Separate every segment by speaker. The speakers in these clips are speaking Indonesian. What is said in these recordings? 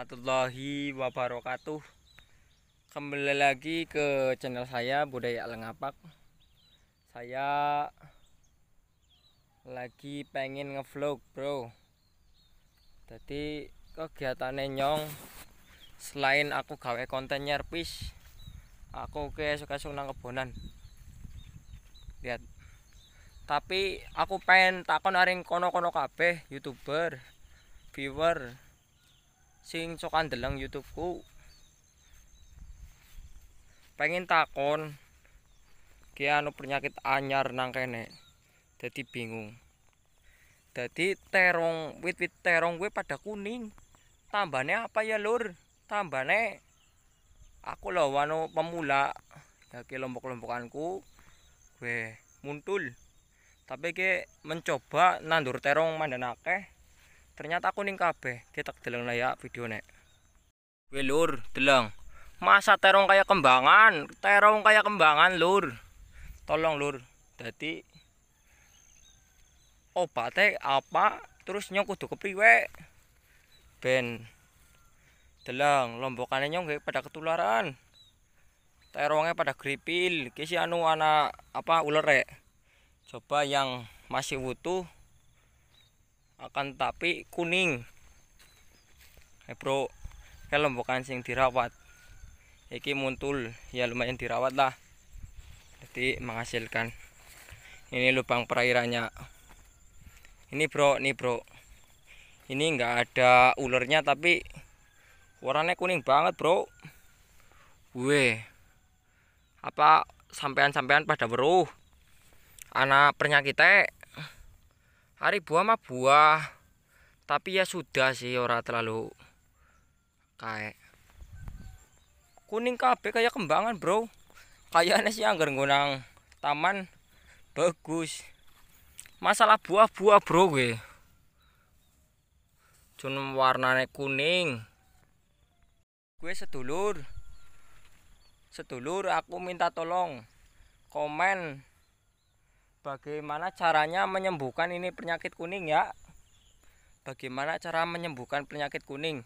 Speaker 1: warahmatullahi wabarakatuh Kembali lagi ke channel saya Budaya Lengapak Saya lagi pengen ngevlog bro Jadi kegiatan nyong Selain aku gawe konten nyerpis Aku ke suka sunang kebonan Lihat tapi aku pengen takon aring kono-kono kabeh youtuber viewer sing cokan youtube youtubeku pengen takon ki anu penyakit anyar nang kene jadi bingung jadi terong wit wit terong gue pada kuning tambahnya apa ya lur tambahnya aku lo wano pemula dari lombok lombokanku gue muntul tapi ke mencoba nandur terong mandanake akeh ternyata aku kabeh kita deleng ya video nek gue lur deleng masa terong kayak kembangan terong kayak kembangan lur tolong lur jadi obatnya apa terus nyong kudu kepriwe ben deleng lombokannya nyong kayak pada ketularan terongnya pada gripil kisi anu anak apa ular rek coba yang masih utuh akan tapi kuning eh bro kalau bukan sing dirawat ini muntul ya lumayan dirawat lah jadi menghasilkan ini lubang perairannya ini bro ini bro ini enggak ada ulernya tapi warnanya kuning banget bro weh apa sampean-sampean pada beruh anak pernyakitnya hari buah mah buah tapi ya sudah sih ora terlalu kayak kuning kape kayak kembangan bro kayaknya sih anggar ngunang taman bagus masalah buah-buah bro gue cuma warnanya kuning gue sedulur sedulur aku minta tolong komen Bagaimana caranya menyembuhkan ini penyakit kuning ya? Bagaimana cara menyembuhkan penyakit kuning?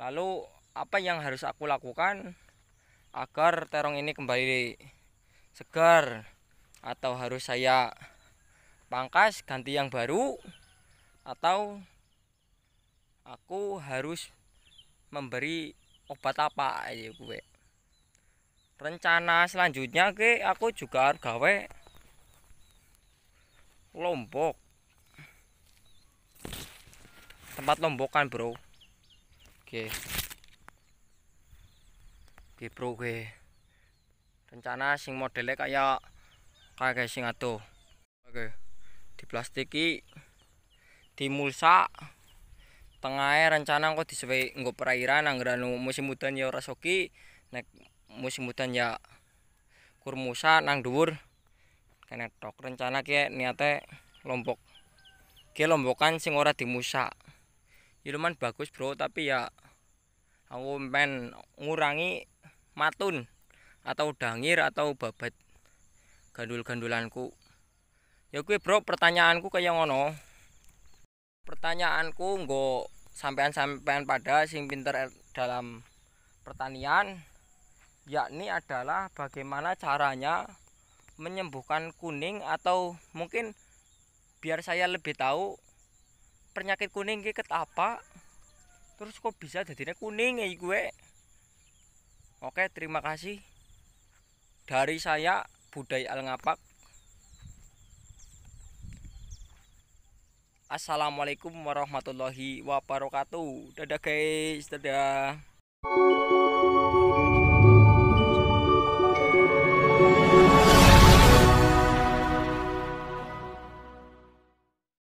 Speaker 1: Lalu apa yang harus aku lakukan agar terong ini kembali segar atau harus saya pangkas ganti yang baru atau aku harus memberi obat apa ya gue rencana selanjutnya ke aku juga harus gawe Lombok. Tempat lombokan, Bro. Oke. Oke, Bro, oke. Rencana sing modelnya kayak kayak sing ato. Oke. Diplastiki dimulsa tengah rencana kok disuwe nggo perairan anggaran musim hujan ya ora soki nek musim hujan ya kurmusa nang dhuwur kene tok rencana kayak niate lombok ki lombokan sing ora dimusak ya lumayan bagus bro tapi ya aku pengen ngurangi matun atau dangir atau babat gandul-gandulanku ya gue bro pertanyaanku kayak ngono pertanyaanku nggo sampean-sampean pada sing pinter er-, dalam pertanian yakni adalah bagaimana caranya menyembuhkan kuning atau mungkin biar saya lebih tahu penyakit kuning ini apa terus kok bisa jadinya kuning ya gue oke terima kasih dari saya Budai Al Ngapak Assalamualaikum warahmatullahi wabarakatuh dadah guys dadah